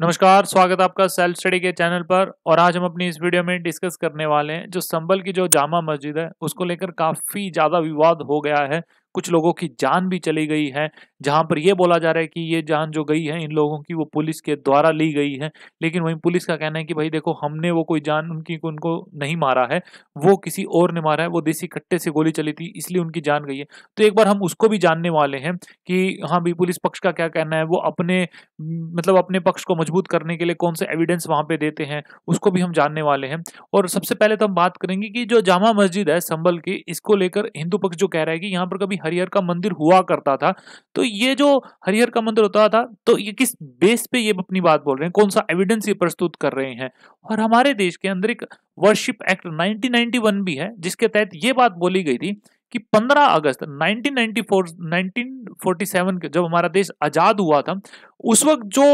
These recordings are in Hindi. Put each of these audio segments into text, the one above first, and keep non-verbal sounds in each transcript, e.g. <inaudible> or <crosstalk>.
नमस्कार स्वागत आपका सेल्फ स्टडी के चैनल पर और आज हम अपनी इस वीडियो में डिस्कस करने वाले हैं जो संबल की जो जामा मस्जिद है उसको लेकर काफ़ी ज़्यादा विवाद हो गया है कुछ लोगों की जान भी चली गई है जहां पर यह बोला जा रहा है कि ये जान जो गई है इन लोगों की वो पुलिस के द्वारा ली गई है लेकिन वहीं पुलिस का कहना है कि भाई देखो हमने वो कोई जान उनकी उनको नहीं मारा है वो किसी और ने मारा है वो देसी कट्टे से गोली चली थी इसलिए उनकी जान गई है तो एक बार हम उसको भी जानने वाले हैं कि हाँ भी पुलिस पक्ष का क्या कहना है वो अपने मतलब अपने पक्ष को मजबूत करने के लिए कौन से एविडेंस वहां पर देते हैं उसको भी हम जानने वाले हैं और सबसे पहले तो हम बात करेंगे कि जो जामा मस्जिद है संबल की इसको लेकर हिंदू पक्ष जो कह रहा है कि यहाँ पर कभी हरिहर का मंदिर हुआ करता था तो ये जो हरिहर का मंदिर होता था तो ये किस बेस पे ये अपनी बात बोल रहे हैं कौन सा एविडेंस ये प्रस्तुत कर रहे हैं और हमारे देश के अंदर एक वर्शिप एक्ट 1991 भी है जिसके तहत ये बात बोली गई थी कि 15 अगस्त 1994 1947 के जब हमारा देश आज़ाद हुआ था उस वक्त जो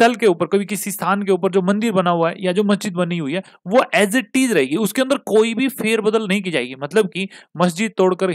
स्थल के ऊपर कभी किसी स्थान के ऊपर जो मंदिर बना हुआ है या जो मस्जिद बनी हुई है वो एज इट इज रहेगी उसके अंदर कोई भी फेरबदल नहीं की जाएगी मतलब कि मस्जिद तोड़कर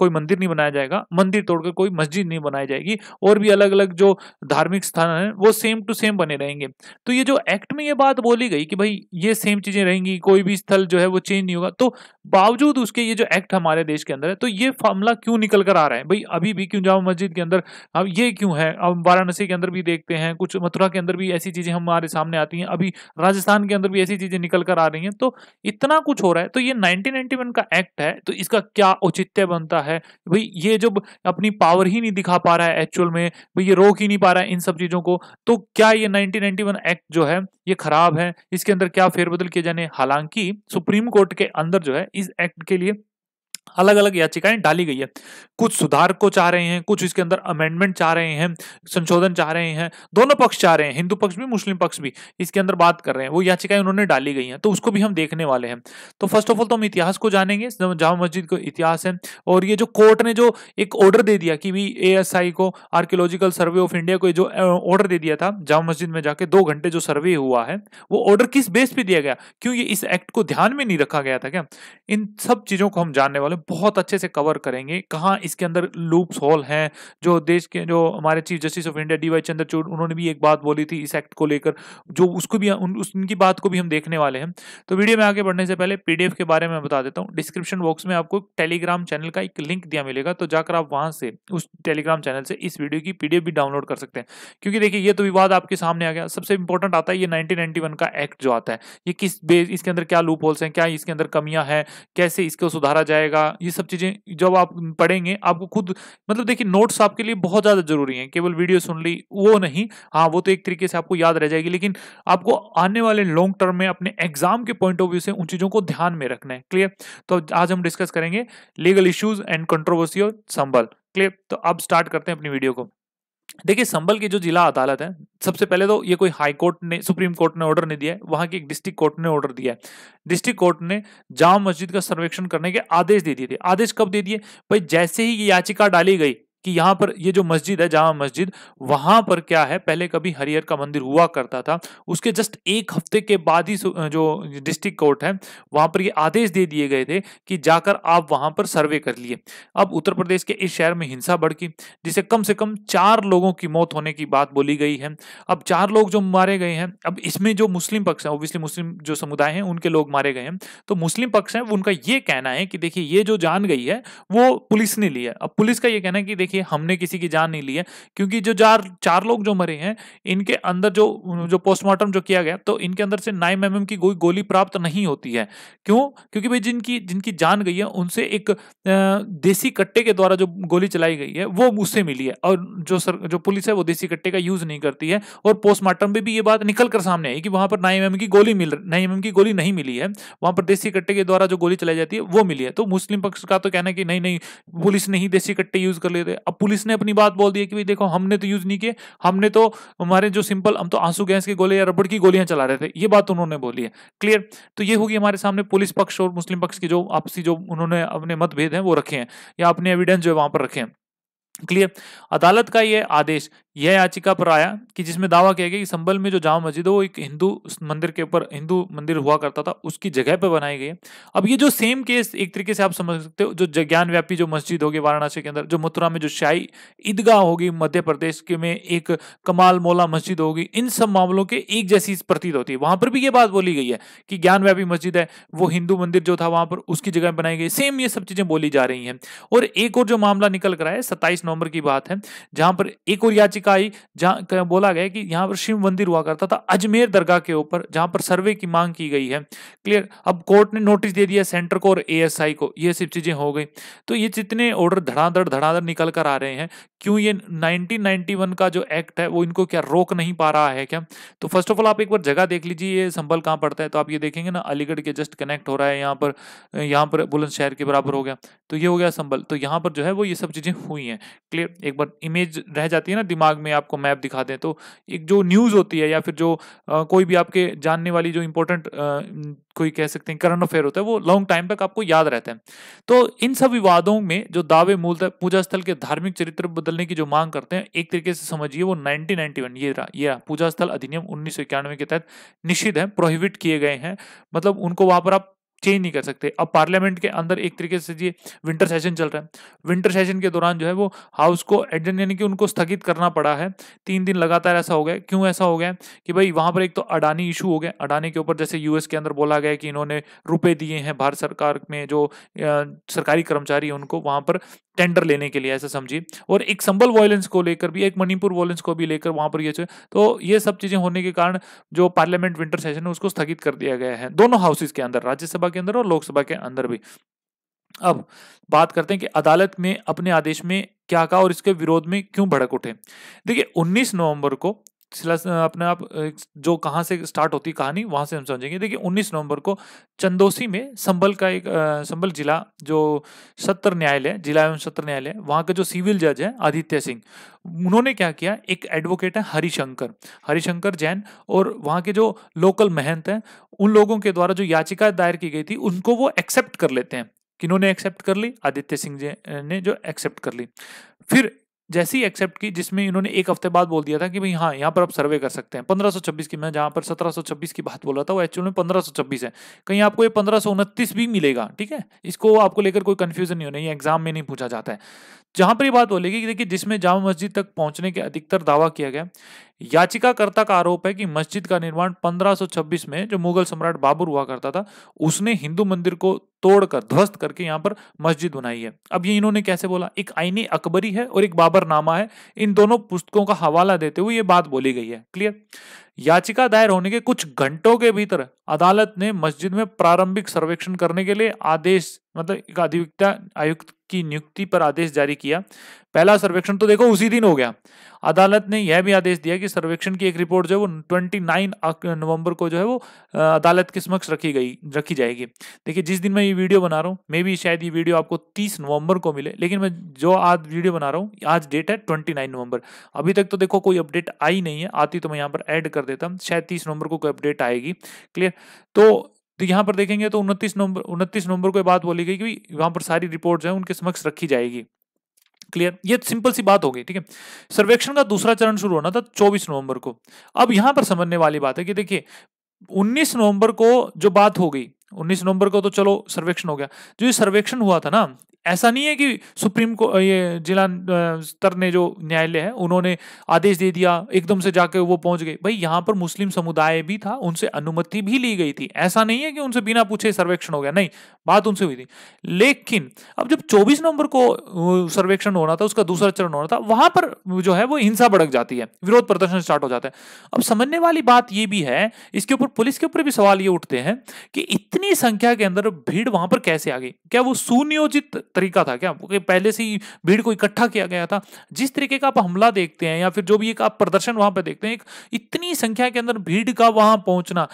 कोई मंदिर नहीं बनाया जाएगा मंदिर तोड़कर कोई मस्जिद नहीं बनाई जाएगी और भी अलग अलग जो धार्मिक स्थान है वो सेम टू सेम बने रहेंगे तो ये जो एक्ट में ये बात बोली गई कि भाई ये सेम चीजें रहेंगी कोई भी स्थल जो है वो चेंज नहीं होगा तो बावजूद उसके ये जो एक्ट हमारे देश के अंदर है तो ये फॉर्मला क्यों निकल कर आ रहा है भाई अभी भी क्यों जामा मस्जिद के अंदर अब ये क्यों है अब वाराणसी के अंदर भी देखते हैं कुछ मथुरा के अंदर भी ऐसी चीजें हमारे सामने आती हैं अभी राजस्थान के अंदर भी ऐसी चीजें निकल कर आ रही हैं तो इतना कुछ हो रहा है तो ये 1991 का एक्ट है तो इसका क्या औचित्य बनता है भाई ये जब अपनी पावर ही नहीं दिखा पा रहा है एक्चुअल में भाई ये रोक ही नहीं पा रहा है इन सब चीजों को तो क्या ये नाइनटीन एक्ट जो है ये खराब है इसके अंदर क्या फेरबदल किए जाने हालांकि सुप्रीम कोर्ट के अंदर जो है इस एक्ट के लिए अलग अलग याचिकाएं डाली गई है कुछ सुधार को चाह रहे हैं कुछ इसके अंदर अमेंडमेंट चाह रहे हैं संशोधन चाह रहे हैं दोनों पक्ष चाह रहे हैं हिंदू पक्ष भी मुस्लिम पक्ष भी इसके अंदर बात कर रहे हैं वो याचिकाएं उन्होंने डाली गई हैं तो उसको भी हम देखने वाले हैं तो फर्स्ट ऑफ ऑल तो हम इतिहास को जानेंगे जामा मस्जिद का इतिहास है और ये जो कोर्ट ने जो एक ऑर्डर दे दिया कि ए ए को आर्कियोलॉजिकल सर्वे ऑफ इंडिया को जो ऑर्डर दे दिया था जामा मस्जिद में जाके दो घंटे जो सर्वे हुआ है वो ऑर्डर किस बेस पे दिया गया क्यों ये इस एक्ट को ध्यान में नहीं रखा गया था क्या इन सब चीजों को हम जानने वाले बहुत अच्छे से कवर करेंगे कहाँ इसके अंदर लूप्स हॉल हैं जो देश के जो हमारे chief justice of India D Y Chandrachud उन्होंने भी एक बात बोली थी इस एक्ट को लेकर जो उसको भी उन, उनकी बात को भी हम देखने वाले हैं तो वीडियो में आगे बढ़ने से पहले पीडीएफ के बारे में बता देता हूँ डिस्क्रिप्शन बॉक्स में आपको टेलीग्राम चैनल का एक लिंक दिया मिलेगा तो जाकर आप वहाँ से उस टेलीग्राम चैनल से इस वीडियो की पीडीएफ भी डाउनलोड कर सकते हैं क्योंकि देखिए ये तो विवाद आपके सामने आ गया सबसे इंपॉर्टेंट आता है ये नाइनटीन का एक्ट जो आता है ये किस बेस इसके अंदर क्या लूप होल्स हैं क्या इसके अंदर कमियां हैं कैसे इसको सुधारा जाएगा का ये सब चीज़ें जब आप पढ़ेंगे आपको खुद मतलब देखिए नोट्स आपके लिए बहुत ज़्यादा ज़रूरी हैं केवल वीडियो सुन ली वो नहीं हाँ वो तो एक तरीके से आपको याद रह जाएगी लेकिन आपको आने वाले लॉन्ग टर्म में अपने एग्जाम के पॉइंट ऑफ व्यू से उन चीज़ों को ध्यान में रखना है क्लियर तो आज हम डिस्कस करेंगे लीगल इश्यूज एंड कंट्रोवर्सी और संबल क्लियर तो अब स्टार्ट करते हैं अपनी वीडियो को देखिए संबल की जो जिला अदालत है सबसे पहले तो ये कोई हाई कोर्ट ने सुप्रीम कोर्ट ने ऑर्डर नहीं दिया है वहां की एक डिस्ट्रिक्ट कोर्ट ने ऑर्डर दिया है डिस्ट्रिक्ट कोर्ट ने जाम मस्जिद का सर्वेक्षण करने के आदेश दे दिए थे आदेश कब दे दिए भाई जैसे ही ये याचिका डाली गई कि यहाँ पर ये जो मस्जिद है जामा मस्जिद वहाँ पर क्या है पहले कभी हरियर का मंदिर हुआ करता था उसके जस्ट एक हफ्ते के बाद ही जो डिस्ट्रिक्ट कोर्ट है वहाँ पर ये आदेश दे दिए गए थे कि जाकर आप वहाँ पर सर्वे कर लिए अब उत्तर प्रदेश के इस शहर में हिंसा गई जिसे कम से कम चार लोगों की मौत होने की बात बोली गई है अब चार लोग जो मारे गए हैं अब इसमें जो मुस्लिम पक्ष है ओबियसली मुस्लिम जो समुदाय हैं उनके लोग मारे गए हैं तो मुस्लिम पक्ष है उनका ये कहना है कि देखिए ये जो जान गई है वो पुलिस ने लिया है अब पुलिस का ये कहना है कि देखिए हमने किसी की जान नहीं ली है क्योंकि जो चार चार लोग जो मरे हैं इनके अंदर जो जो पोस्टमार्टम जो किया गया तो इनके अंदर से नाइन एम mm की कोई गोली प्राप्त नहीं होती है क्यों क्योंकि भाई जिनकी जिनकी जान गई है उनसे एक देसी कट्टे के द्वारा जो गोली चलाई गई है वो उससे मिली है और जो सर जो पुलिस है वो देसी कट्टे का यूज नहीं करती है और पोस्टमार्टम में भी ये बात निकल कर सामने आई कि वहां पर नाइन एम mm की गोली मिल नाइन एम mm की गोली नहीं मिली है वहां पर देसी कट्टे के द्वारा जो गोली चलाई जाती है वो मिली है तो मुस्लिम पक्ष का तो कहना कि नहीं नहीं पुलिस नहीं देसी कट्टे यूज कर लेते अब पुलिस ने अपनी बात बोल दी कि भाई देखो हमने तो यूज नहीं किए हमने तो हमारे जो सिंपल हम तो आंसू गैस के गोले या रबड़ की गोलियां चला रहे थे ये बात उन्होंने बोली है क्लियर तो ये होगी हमारे सामने पुलिस पक्ष और मुस्लिम पक्ष की जो आपसी जो उन्होंने अपने मतभेद हैं वो रखे हैं या अपने एविडेंस जो है वहां पर रखे हैं क्लियर अदालत का ये आदेश यह याचिका पर आया कि जिसमें दावा किया गया कि संबल में जो जामा मस्जिद है वो एक हिंदू मंदिर के ऊपर हिंदू मंदिर हुआ करता था उसकी जगह पर बनाई गई है अब ये जो सेम केस एक तरीके से आप समझ सकते हो जो ज्ञान व्यापी जो मस्जिद होगी वाराणसी के अंदर जो मथुरा में जो शाही ईदगाह होगी मध्य प्रदेश के में एक कमाल मोला मस्जिद होगी इन सब मामलों के एक जैसी प्रतीत होती है वहां पर भी ये बात बोली गई है कि ज्ञान व्यापी मस्जिद है वो हिंदू मंदिर जो था वहां पर उसकी जगह बनाई गई सेम ये सब चीजें बोली जा रही है और एक और जो मामला निकल कर आया सत्ताईस नवंबर की बात है जहां पर एक और याचिका इकाई जहाँ बोला गया कि यहाँ पर शिव मंदिर हुआ करता था अजमेर दरगाह के ऊपर जहाँ पर सर्वे की मांग की गई है क्लियर अब कोर्ट ने नोटिस दे दिया सेंटर को और एएसआई को ये सब चीज़ें हो गई तो ये जितने ऑर्डर धड़ाधड़ धड़ाधड़ निकल कर आ रहे हैं क्यों ये 1991 का जो एक्ट है वो इनको क्या रोक नहीं पा रहा है क्या तो फर्स्ट ऑफ ऑल आप एक बार जगह देख लीजिए ये संभल कहाँ पड़ता है तो आप ये देखेंगे ना अलीगढ़ के जस्ट कनेक्ट हो रहा है यहाँ पर यहाँ पर बुलंदशहर के बराबर हो गया तो ये हो गया संभल तो यहाँ पर जो है वो ये सब चीज़ें हुई हैं क्लियर एक बार इमेज रह जाती है ना दिमाग दिमाग में आपको मैप दिखा दें तो एक जो न्यूज़ होती है या फिर जो आ, कोई भी आपके जानने वाली जो इंपॉर्टेंट कोई कह सकते हैं करंट अफेयर होता है वो लॉन्ग टाइम तक आपको याद रहता है तो इन सब विवादों में जो दावे मूलतः पूजा स्थल के धार्मिक चरित्र बदलने की जो मांग करते हैं एक तरीके से समझिए वो नाइनटीन ये रहा ये पूजा स्थल अधिनियम उन्नीस के तहत निषिद्ध है प्रोहिबिट किए गए हैं मतलब उनको वहां पर आप चेंज नहीं कर सकते अब पार्लियामेंट के अंदर एक तरीके से ये विंटर सेशन चल रहा है विंटर सेशन के दौरान जो है वो हाउस को एडजन यानी कि उनको स्थगित करना पड़ा है तीन दिन लगातार ऐसा हो गया क्यों ऐसा हो गया कि भाई वहां पर एक तो अडानी इशू हो गया अडानी के ऊपर जैसे यूएस के अंदर बोला गया कि इन्होंने रुपये दिए हैं भारत सरकार में जो सरकारी कर्मचारी हैं उनको वहां पर टेंडर लेने के लिए ऐसा समझिए और एक संबल वॉयलेंस को लेकर भी एक मणिपुर वॉयलेंस को भी लेकर वहां पर यह तो ये सब चीजें होने के कारण जो पार्लियामेंट विंटर सेशन है उसको स्थगित कर दिया गया है दोनों हाउसेज के अंदर राज्यसभा के अंदर और लोकसभा के अंदर भी अब बात करते हैं कि अदालत में अपने आदेश में क्या कहा और इसके विरोध में क्यों भड़क उठे देखिए 19 नवंबर को अपने आप जो कहाँ से स्टार्ट होती कहानी वहाँ से हम समझेंगे देखिए 19 नवंबर को चंदोसी में संबल का एक संबल जिला जो सत्र न्यायालय जिला एवं सत्र न्यायालय वहाँ के जो सिविल जज है आदित्य सिंह उन्होंने क्या किया एक एडवोकेट है हरिशंकर हरिशंकर जैन और वहाँ के जो लोकल महंत हैं उन लोगों के द्वारा जो याचिका दायर की गई थी उनको वो एक्सेप्ट कर लेते हैं किन्होंने एक्सेप्ट कर ली आदित्य सिंह जी ने जो एक्सेप्ट कर ली फिर जैसी एक्सेप्ट की जिसमें इन्होंने एक हफ्ते बाद बोल दिया था कि भाई हाँ यहाँ पर आप सर्वे कर सकते हैं 1526 की मैं जहाँ पर 1726 की बात बोल रहा था वो एक्चुअल में 1526 है कहीं आपको ये पंद्रह भी मिलेगा ठीक है इसको आपको लेकर कोई कन्फ्यूजन नहीं होना ये एग्जाम में नहीं पूछा जाता है जहाँ पर ये बात बोलेगी कि देखिए जिसमें जामा मस्जिद तक पहुँचने के अधिकतर दावा किया गया याचिकाकर्ता का आरोप है कि मस्जिद का निर्माण 1526 में जो मुगल सम्राट बाबर हुआ करता था उसने हिंदू मंदिर को तोड़कर ध्वस्त करके यहाँ पर मस्जिद बनाई है अब ये इन्होंने कैसे बोला एक आईनी अकबरी है और एक बाबरनामा है इन दोनों पुस्तकों का हवाला देते हुए ये बात बोली गई है क्लियर याचिका दायर होने के कुछ घंटों के भीतर अदालत ने मस्जिद में प्रारंभिक सर्वेक्षण करने के लिए आदेश मतलब एक अधिवक्ता आयुक्त की नियुक्ति पर आदेश जारी किया पहला सर्वेक्षण तो देखो उसी दिन हो गया अदालत ने यह भी आदेश दिया कि सर्वेक्षण की एक रिपोर्ट जो है वो ट्वेंटी नाइन नवंबर को जो है वो अदालत के समक्ष रखी गई रखी जाएगी देखिए जिस दिन मैं ये वीडियो बना रहा हूँ मे भी शायद ये वीडियो आपको तीस नवंबर को मिले लेकिन मैं जो आज वीडियो बना रहा हूँ आज डेट है ट्वेंटी नवंबर अभी तक तो देखो कोई अपडेट आई नहीं है आती तो मैं यहाँ पर ऐड कर देता शायद तीस नवंबर को कोई अपडेट आएगी क्लियर तो तो यहाँ पर देखेंगे तो उनतीस नवंबर उनतीस नवंबर को बात बोली गई कि वहाँ पर सारी रिपोर्ट जो है उनके समक्ष रखी जाएगी क्लियर ये सिंपल सी बात हो गई ठीक है सर्वेक्षण का दूसरा चरण शुरू होना था 24 नवंबर को अब यहाँ पर समझने वाली बात है कि देखिए 19 नवंबर को जो बात हो गई 19 नवंबर को तो चलो सर्वेक्षण हो गया जो ये सर्वेक्षण हुआ था ना ऐसा नहीं है कि सुप्रीम को ये जिला स्तर ने जो न्यायालय है उन्होंने आदेश दे दिया एकदम से जाके वो पहुंच गए भाई यहाँ पर मुस्लिम समुदाय भी था उनसे अनुमति भी ली गई थी ऐसा नहीं है कि उनसे बिना पूछे सर्वेक्षण हो गया नहीं बात उनसे हुई थी लेकिन अब जब चौबीस नवंबर को सर्वेक्षण होना था उसका दूसरा चरण होना था वहां पर जो है वो हिंसा भड़क जाती है विरोध प्रदर्शन स्टार्ट हो जाता है अब समझने वाली बात ये भी है इसके ऊपर पुलिस के ऊपर भी सवाल ये उठते हैं कि इतनी संख्या के अंदर भीड़ वहां पर कैसे आ गई क्या वो सुनियोजित तरीका था क्या पहले से ही भीड़ को इकट्ठा किया गया था जिस तरीके का आप हमला देखते हैं या फिर जो भी एक आप प्रदर्शन वहां पर देखते हैं एक इतनी संख्या के अंदर भीड़ का वहां पहुंचना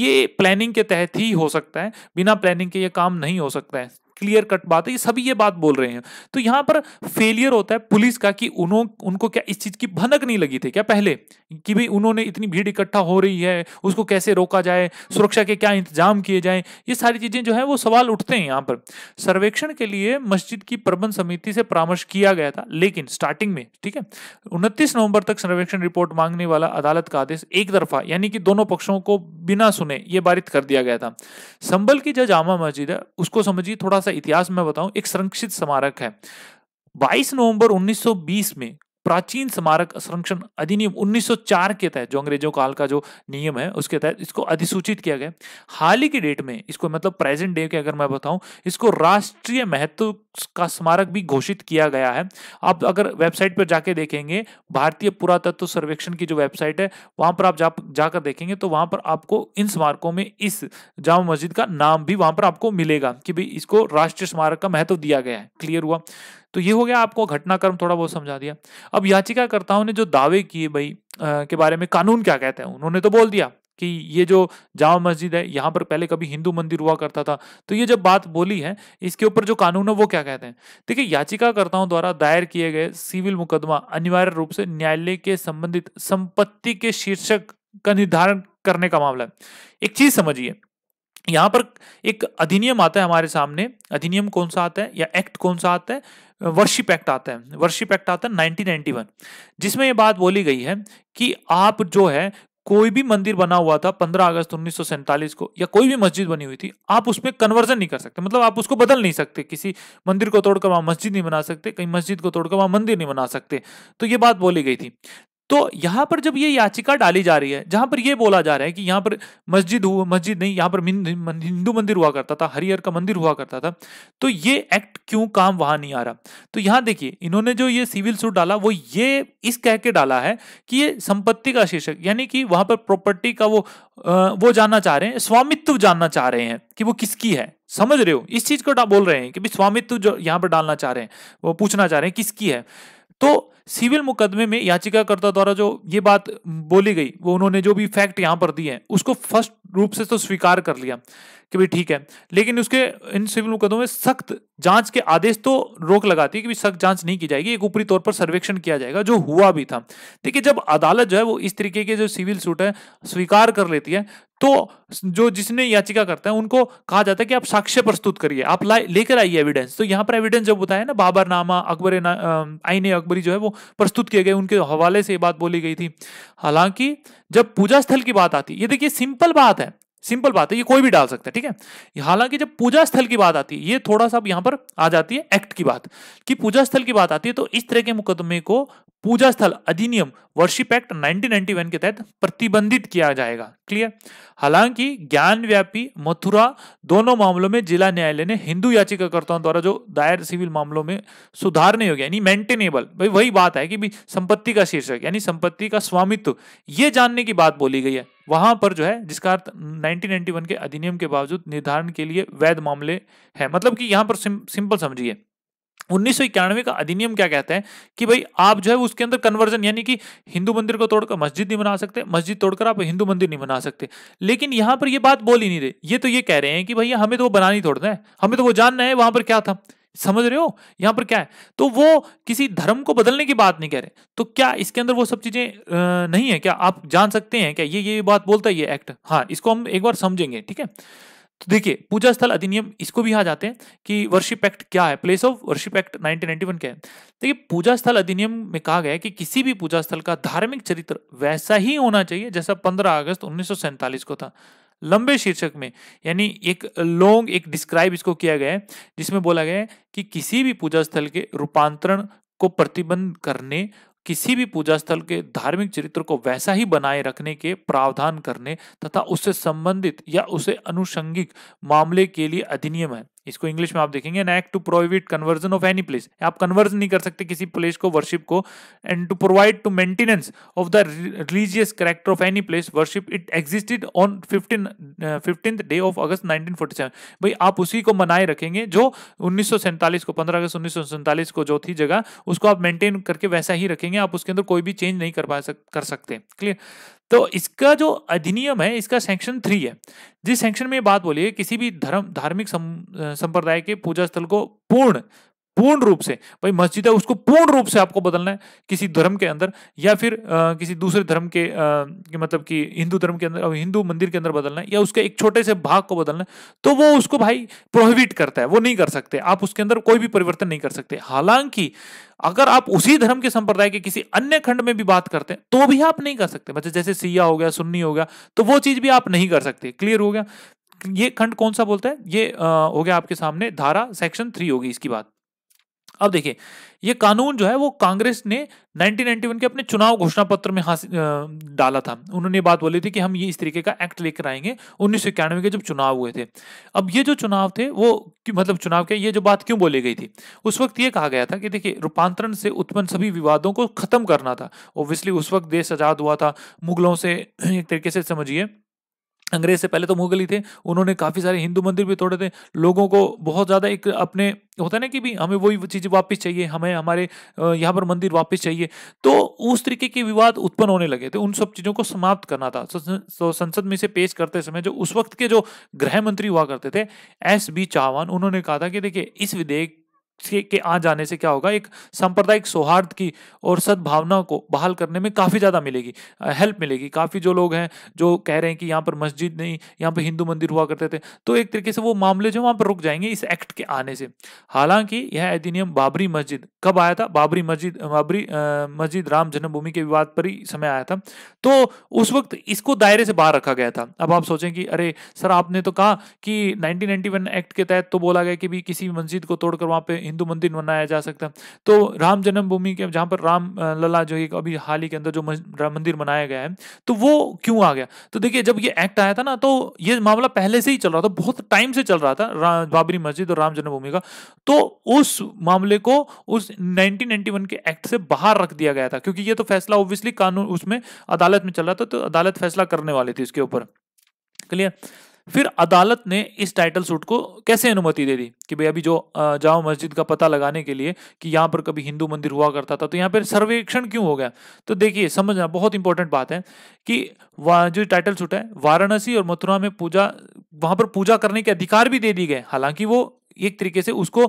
ये प्लानिंग के तहत ही हो सकता है बिना प्लानिंग के ये काम नहीं हो सकता है क्लियर कट बात है ये सभी ये बात बोल रहे हैं तो यहाँ पर फेलियर होता है पुलिस का कि उन्हों उनको क्या इस चीज़ की भनक नहीं लगी थी क्या पहले कि भाई उन्होंने इतनी भीड़ इकट्ठा हो रही है उसको कैसे रोका जाए सुरक्षा के क्या इंतजाम किए जाए ये सारी चीज़ें जो है वो सवाल उठते हैं यहाँ पर सर्वेक्षण के लिए मस्जिद की प्रबंध समिति से परामर्श किया गया था लेकिन स्टार्टिंग में ठीक है उनतीस नवंबर तक सर्वेक्षण रिपोर्ट मांगने वाला अदालत का आदेश एक तरफा यानी कि दोनों पक्षों को बिना सुने ये पारित कर दिया गया था संबल की जो जामा मस्जिद है उसको समझिए थोड़ा सा इतिहास में बताऊं एक संरक्षित स्मारक है 22 नवंबर 1920 में प्राचीन स्मारक संरक्षण अधिनियम 1904 के तहत जो अंग्रेजों काल का जो नियम है उसके तहत इसको अधिसूचित किया गया हाल ही की डेट में इसको मतलब प्रेजेंट डे के अगर मैं बताऊं इसको राष्ट्रीय महत्व का स्मारक भी घोषित किया गया है आप अगर वेबसाइट पर जाके देखेंगे भारतीय पुरातत्व सर्वेक्षण की जो वेबसाइट है वहां पर आप जा, जाकर देखेंगे तो वहां पर आपको इन स्मारकों में इस जामा मस्जिद का नाम भी वहां पर आपको मिलेगा कि भाई इसको राष्ट्रीय स्मारक का महत्व दिया गया है क्लियर हुआ तो ये हो गया आपको घटनाक्रम थोड़ा बहुत समझा दिया अब याचिकाकर्ताओं ने जो दावे किए भाई आ, के बारे में कानून क्या कहते हैं उन्होंने तो बोल दिया कि ये जो जामा मस्जिद है यहाँ पर पहले कभी हिंदू मंदिर हुआ करता था तो ये जब बात बोली है इसके ऊपर जो कानून है वो क्या कहते हैं देखिए याचिकाकर्ताओं द्वारा दायर किए गए सिविल मुकदमा अनिवार्य रूप से न्यायालय के संबंधित संपत्ति के शीर्षक का निर्धारण करने का मामला है एक चीज समझिए यहाँ पर एक अधिनियम आता है हमारे सामने अधिनियम कौन सा आता है या एक्ट कौन सा आता है वर्षिप एक्ट आता है वर्षिप एक्ट आता है 1991 जिसमें यह बात बोली गई है कि आप जो है कोई भी मंदिर बना हुआ था 15 अगस्त उन्नीस को या कोई भी मस्जिद बनी हुई थी आप उसमें कन्वर्जन नहीं कर सकते मतलब आप उसको बदल नहीं सकते किसी मंदिर को तोड़कर वहां मस्जिद नहीं बना सकते कहीं मस्जिद को तोड़कर वहां मंदिर नहीं बना सकते तो ये बात बोली गई थी तो यहां पर जब ये याचिका डाली जा रही है जहां पर ये बोला जा रहा है कि यहां पर मस्जिद हुआ मस्जिद नहीं यहां पर हिंदू मंदिर हुआ करता था हरिहर का मंदिर हुआ करता था तो ये एक्ट क्यों काम वहां नहीं आ रहा तो यहां देखिए इन्होंने जो ये सिविल सूट डाला वो ये इस कह के डाला है कि ये संपत्ति का शीर्षक यानी कि वहां पर प्रॉपर्टी का वो वो जानना चाह रहे हैं स्वामित्व जानना चाह रहे हैं कि वो किसकी है समझ रहे हो इस चीज को बोल रहे हैं कि स्वामित्व जो यहाँ पर डालना चाह रहे हैं वो पूछना चाह रहे हैं किसकी है तो सिविल मुकदमे में याचिकाकर्ता द्वारा जो ये बात बोली गई वो उन्होंने जो भी फैक्ट यहाँ पर दिए हैं उसको फर्स्ट रूप से तो स्वीकार कर लिया कि भाई ठीक है लेकिन उसके इन सिविल मुकदमों में सख्त जांच के आदेश तो रोक लगाती है कि सख्त जांच नहीं की जाएगी एक ऊपरी तौर पर सर्वेक्षण किया जाएगा जो हुआ भी था देखिए जब अदालत जो है वो इस तरीके के जो सिविल सूट है स्वीकार कर लेती है तो जो जिसने याचिका करता है उनको कहा जाता है कि आप साक्ष्य प्रस्तुत करिए आप लेकर आइए एविडेंस तो यहां पर एविडेंस जब बताया ना बाबर नामा अकबर आईने अकबरी जो है वो प्रस्तुत किए गए उनके हवाले से ये बात बोली गई थी हालांकि जब पूजा स्थल की बात आती ये देखिए सिंपल बात है सिंपल बात है ये कोई भी डाल सकता है ठीक है हालांकि जब पूजा स्थल की बात आती है ये थोड़ा सा यहां पर आ जाती है एक्ट की बात कि पूजा स्थल की बात आती है तो इस तरह के मुकदमे को पूजा स्थल अधिनियम वर्षिप एक्ट 1991 के तहत प्रतिबंधित किया जाएगा क्लियर हालांकि ज्ञान व्यापी मथुरा दोनों मामलों में जिला न्यायालय ने हिंदू याचिकाकर्ताओं द्वारा जो दायर सिविल मामलों में सुधारने गया यानी मेंटेनेबल भाई वही बात है कि भी संपत्ति का शीर्षक यानी संपत्ति का स्वामित्व ये जानने की बात बोली गई है वहां पर जो है जिसका अर्थ नाइनटीन के अधिनियम के बावजूद निर्धारण के लिए वैध मामले है मतलब कि यहां पर सिंपल समझिए उन्नीस का अधिनियम क्या कहते हैं कि भाई आप जो है उसके अंदर कन्वर्जन यानी कि हिंदू मंदिर को तोड़कर मस्जिद नहीं बना सकते मस्जिद तोड़कर आप हिंदू मंदिर नहीं बना सकते लेकिन यहां पर ये बात बोल ही नहीं रहे ये तो ये कह रहे हैं कि भैया हमें तो वो बनानी तोड़ना है हमें तो वो जानना है वहां पर क्या था समझ रहे हो यहाँ पर क्या है तो वो किसी धर्म को बदलने की बात नहीं कह रहे तो क्या इसके अंदर वो सब चीजें नहीं है क्या आप जान सकते हैं क्या ये ये बात बोलता है ये एक्ट हाँ इसको हम एक बार समझेंगे ठीक है तो देखिए पूजा स्थल अधिनियम इसको भी यहाँ जाते हैं कि वर्शिप एक्ट क्या है प्लेस ऑफ वर्शिप एक्ट 1991 क्या है देखिए पूजा स्थल अधिनियम में कहा गया है कि किसी भी पूजा स्थल का धार्मिक चरित्र वैसा ही होना चाहिए जैसा 15 अगस्त उन्नीस को था लंबे शीर्षक में यानी एक लॉन्ग एक डिस्क्राइब इसको किया गया है जिसमें बोला गया है कि किसी भी पूजा स्थल के रूपांतरण को प्रतिबंध करने किसी भी पूजा स्थल के धार्मिक चरित्र को वैसा ही बनाए रखने के प्रावधान करने तथा उससे संबंधित या उसे अनुषंगिक मामले के लिए अधिनियम है इसको इंग्लिश में आप देखेंगे an act to prohibit conversion of any place आप कन्वर्जन नहीं कर सकते किसी प्लेस को वर्शिप को and to provide to maintenance of the religious character of any place worship it existed on fifteen day of August nineteen भाई आप उसी को मनाए रखेंगे जो उन्नीस को पंद्रह अगस्त उन्नीस को जो थी जगह उसको आप मेंटेन करके वैसा ही रखेंगे आप उसके अंदर कोई भी चेंज नहीं कर पा सक, कर सकते क्लियर तो इसका जो अधिनियम है इसका सेक्शन थ्री है जिस सेक्शन में बात बोली है किसी भी धर्म धार्मिक संप्रदाय के पूजा स्थल को पूर्ण पूर्ण रूप से भाई मस्जिद है उसको पूर्ण रूप से आपको बदलना है किसी धर्म के अंदर या फिर आ, किसी दूसरे धर्म के, आ, के मतलब कि हिंदू धर्म के अंदर हिंदू मंदिर के अंदर बदलना है या उसके एक छोटे से भाग को बदलना है तो वो उसको भाई प्रोहिबिट करता है वो नहीं कर सकते आप उसके अंदर कोई भी परिवर्तन नहीं कर सकते हालांकि अगर आप उसी धर्म के संप्रदाय के किसी अन्य खंड में भी बात करते हैं तो भी आप नहीं कर सकते मतलब जैसे सिया हो गया सुन्नी हो गया तो वो चीज भी आप नहीं कर सकते क्लियर हो गया ये खंड कौन सा बोलता है ये आ, हो गया आपके सामने धारा सेक्शन थ्री होगी इसकी बात अब देखिए ये कानून जो है वो कांग्रेस ने 1991 के अपने चुनाव घोषणा पत्र में हासिल डाला था उन्होंने बात बोली थी कि हम ये इस तरीके का एक्ट लेकर आएंगे उन्नीस के जब चुनाव हुए थे अब ये जो चुनाव थे वो मतलब चुनाव के ये जो बात क्यों बोली गई थी उस वक्त ये कहा गया था कि देखिए रूपांतरण से उत्पन्न सभी विवादों को खत्म करना था ओब्वियसली उस वक्त देश आजाद हुआ था मुगलों से <clears throat> एक तरीके से समझिए अंग्रेज से पहले तो मुगल ही थे उन्होंने काफ़ी सारे हिंदू मंदिर भी तोड़े थे लोगों को बहुत ज़्यादा एक अपने होता है ना कि भी हमें वही चीज़ वापस चाहिए हमें हमारे यहाँ पर मंदिर वापस चाहिए तो उस तरीके के विवाद उत्पन्न होने लगे थे उन सब चीज़ों को समाप्त करना था तो संसद में से पेश करते समय जो उस वक्त के जो गृह मंत्री हुआ करते थे एस बी चावान उन्होंने कहा था कि देखिए इस विधेयक के, के आ जाने से क्या होगा एक सांप्रदायिक सौहार्द की और सद्भावना को बहाल करने में काफ़ी ज़्यादा मिलेगी हेल्प मिलेगी काफ़ी जो लोग हैं जो कह रहे हैं कि यहाँ पर मस्जिद नहीं यहाँ पर हिंदू मंदिर हुआ करते थे तो एक तरीके से वो मामले जो वहाँ पर रुक जाएंगे इस एक्ट के आने से हालांकि यह अधिनियम बाबरी मस्जिद कब आया था बाबरी मस्जिद बाबरी मस्जिद राम जन्मभूमि के विवाद पर ही समय आया था तो उस वक्त इसको दायरे से बाहर रखा गया था अब आप सोचें कि अरे सर आपने तो कहा कि नाइनटीन एक्ट के तहत तो बोला गया कि भी किसी मस्जिद को तोड़कर वहाँ पर हिंदू मंदिर बनाया जा सकता है तो राम जन्मभूमि के जहाँ पर राम लला जो है अभी हाल ही के अंदर जो राम मंदिर बनाया गया है तो वो क्यों आ गया तो देखिए जब ये एक्ट आया था ना तो ये मामला पहले से ही चल रहा था बहुत टाइम से चल रहा था बाबरी मस्जिद और राम जन्मभूमि का तो उस मामले को उस 1991 के एक्ट से बाहर रख दिया गया था क्योंकि ये तो फैसला ऑब्वियसली कानून उसमें अदालत में चल रहा था तो अदालत फैसला करने वाली थी इसके ऊपर क्लियर फिर अदालत ने इस टाइटल सूट को कैसे अनुमति दे दी कि भाई अभी जो जामा मस्जिद का पता लगाने के लिए कि यहाँ पर कभी हिंदू मंदिर हुआ करता था तो यहाँ पर सर्वेक्षण क्यों हो गया तो देखिए समझना बहुत इंपॉर्टेंट बात है कि जो टाइटल सूट है वाराणसी और मथुरा में पूजा वहां पर पूजा करने के अधिकार भी दे दिए गए हालांकि वो एक तरीके से उसको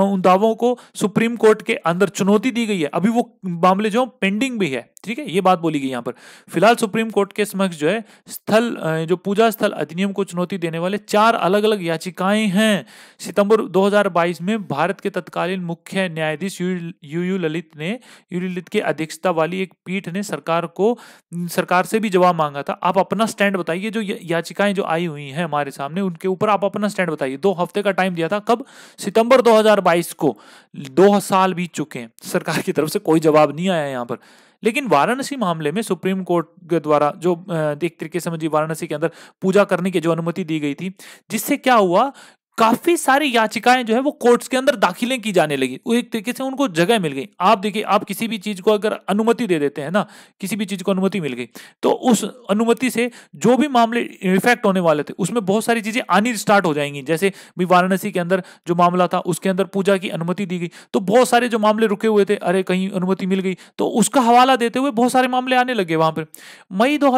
उन दावों को सुप्रीम कोर्ट के अंदर चुनौती दी गई है अभी वो मामले जो पेंडिंग भी है ठीक है ये बात बोली गई यहाँ पर फिलहाल सुप्रीम कोर्ट के समक्ष जो है स्थल जो पूजा स्थल अधिनियम को चुनौती देने वाले चार अलग अलग याचिकाएं हैं सितंबर 2022 में भारत के तत्कालीन मुख्य न्यायाधीश यू यू ललित ने यू ललित की अध्यक्षता वाली एक पीठ ने सरकार को सरकार से भी जवाब मांगा था आप अपना स्टैंड बताइए जो याचिकाएं जो आई हुई हैं हमारे सामने उनके ऊपर आप अपना स्टैंड बताइए दो हफ्ते का टाइम दिया था कब सितंबर दो को दो साल बीत चुके हैं सरकार की तरफ से कोई जवाब नहीं आया यहाँ पर लेकिन वाराणसी मामले में सुप्रीम कोर्ट के द्वारा जो एक तरीके से समझिए वाराणसी के अंदर पूजा करने की जो अनुमति दी गई थी जिससे क्या हुआ काफी सारी याचिकाएं जो है वो कोर्ट्स के अंदर दाखिलें की जाने लगी वो एक तरीके से उनको जगह मिल गई आप देखिए आप किसी भी चीज को अगर अनुमति दे देते हैं ना किसी भी चीज को अनुमति मिल गई तो उस अनुमति से जो भी मामले इफेक्ट होने वाले थे उसमें बहुत सारी चीजें आनी स्टार्ट हो जाएंगी जैसे भी वाराणसी के अंदर जो मामला था उसके अंदर पूजा की अनुमति दी गई तो बहुत सारे जो मामले रुके हुए थे अरे कहीं अनुमति मिल गई तो उसका हवाला देते हुए बहुत सारे मामले आने लगे वहां पर मई दो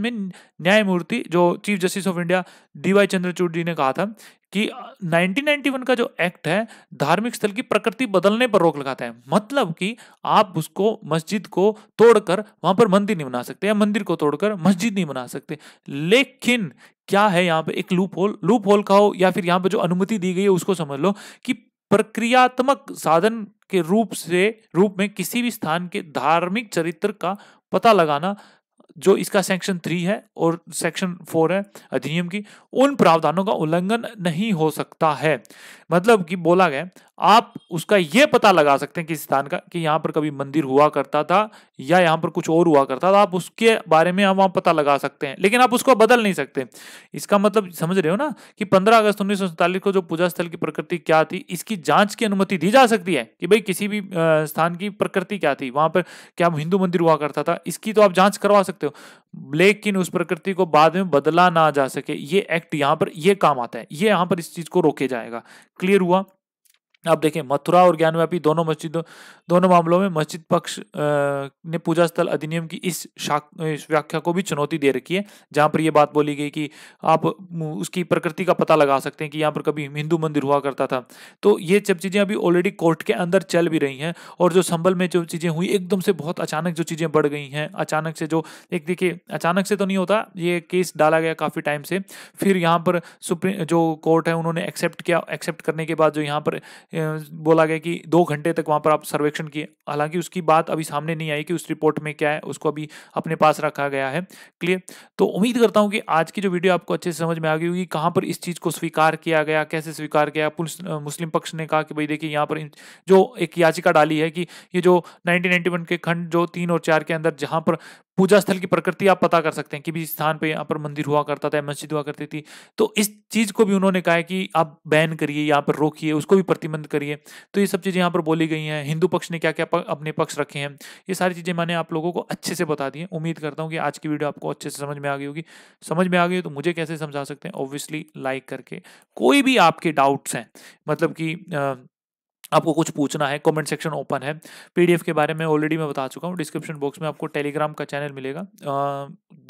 में न्यायमूर्ति जो chief justice of India D Y Chandrachud ji ने कहा था कि 1991 का जो एक्ट है धार्मिक स्थल की प्रकृति बदलने पर रोक लगाता है मतलब कि आप उसको मस्जिद को तोड़कर वहां पर मंदिर नहीं बना सकते या मंदिर को तोड़कर मस्जिद नहीं बना सकते लेकिन क्या है यहाँ पे एक लूप होल लूप होल का हो या फिर यहाँ पे जो अनुमति दी गई है उसको समझ लो कि प्रक्रियात्मक साधन के रूप से रूप में किसी भी स्थान के धार्मिक चरित्र का पता लगाना जो इसका सेक्शन थ्री है और सेक्शन फोर है अधिनियम की उन प्रावधानों का उल्लंघन नहीं हो सकता है मतलब कि बोला गया आप उसका ये पता लगा सकते हैं किस स्थान का कि यहाँ पर कभी मंदिर हुआ करता था या यहाँ पर कुछ और हुआ करता था आप उसके बारे में हम पता लगा सकते हैं लेकिन आप उसको बदल नहीं सकते इसका मतलब समझ रहे हो ना कि 15 अगस्त उन्नीस को जो पूजा स्थल की प्रकृति क्या थी इसकी जांच की अनुमति दी जा सकती है कि भाई किसी भी स्थान की प्रकृति क्या थी वहां पर क्या हिंदू मंदिर हुआ करता था इसकी तो आप जांच करवा सकते हो लेकिन उस प्रकृति को बाद में बदला ना जा सके ये एक्ट यहाँ पर यह काम आता है ये यहाँ पर इस चीज को रोके जाएगा Clearwa अब देखें मथुरा और ज्ञानव्यापी दोनों मस्जिदों दोनों मामलों में मस्जिद पक्ष ने पूजा स्थल अधिनियम की इस शाख इस व्याख्या को भी चुनौती दे रखी है जहाँ पर यह बात बोली गई कि आप उसकी प्रकृति का पता लगा सकते हैं कि यहाँ पर कभी हिंदू मंदिर हुआ करता था तो ये सब चीज़ें अभी ऑलरेडी कोर्ट के अंदर चल भी रही हैं और जो संबल में जो चीज़ें हुई एकदम से बहुत अचानक जो चीज़ें बढ़ गई हैं अचानक से जो एक देखिए अचानक से तो नहीं होता ये केस डाला गया काफ़ी टाइम से फिर यहाँ पर सुप्रीम जो कोर्ट है उन्होंने एक्सेप्ट किया एक्सेप्ट करने के बाद जो यहाँ पर बोला गया कि दो घंटे तक वहाँ पर आप सर्वेक्षण किए हालांकि उसकी बात अभी सामने नहीं आई कि उस रिपोर्ट में क्या है उसको अभी अपने पास रखा गया है क्लियर तो उम्मीद करता हूँ कि आज की जो वीडियो आपको अच्छे से समझ में आ गई होगी कहाँ पर इस चीज़ को स्वीकार किया गया कैसे स्वीकार किया पुलिस मुस्लिम पक्ष ने कहा कि भाई देखिए यहाँ पर जो एक याचिका डाली है कि ये जो नाइनटीन के खंड जो तीन और चार के अंदर जहाँ पर पूजा स्थल की प्रकृति आप पता कर सकते हैं कि भी स्थान पे यहाँ पर मंदिर हुआ करता था मस्जिद हुआ करती थी तो इस चीज को भी उन्होंने कहा है कि आप बैन करिए यहाँ पर रोकिए उसको भी प्रतिबंध करिए तो ये सब चीजें यहाँ पर बोली गई हैं हिंदू पक्ष ने क्या क्या अपने पक्ष रखे हैं ये सारी चीजें मैंने आप लोगों को अच्छे से बता दी है उम्मीद करता हूँ कि आज की वीडियो आपको अच्छे से समझ में आ गई होगी समझ में आ गई तो मुझे कैसे समझा सकते हैं ऑब्वियसली लाइक करके कोई भी आपके डाउट्स हैं मतलब कि आपको कुछ पूछना है कमेंट सेक्शन ओपन है पीडीएफ के बारे में ऑलरेडी मैं बता चुका हूँ डिस्क्रिप्शन बॉक्स में आपको टेलीग्राम का चैनल मिलेगा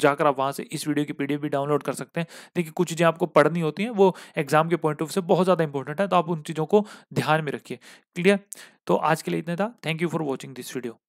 जाकर आप वहाँ से इस वीडियो की पीडीएफ भी डाउनलोड कर सकते हैं देखिए कुछ चीज़ें आपको पढ़नी होती हैं वो एग्जाम के पॉइंट ऑफ से बहुत ज़्यादा इंपॉर्टेंट है तो आप उन चीज़ों को ध्यान में रखिए क्लियर तो आज के लिए इतना था thank you for watching this video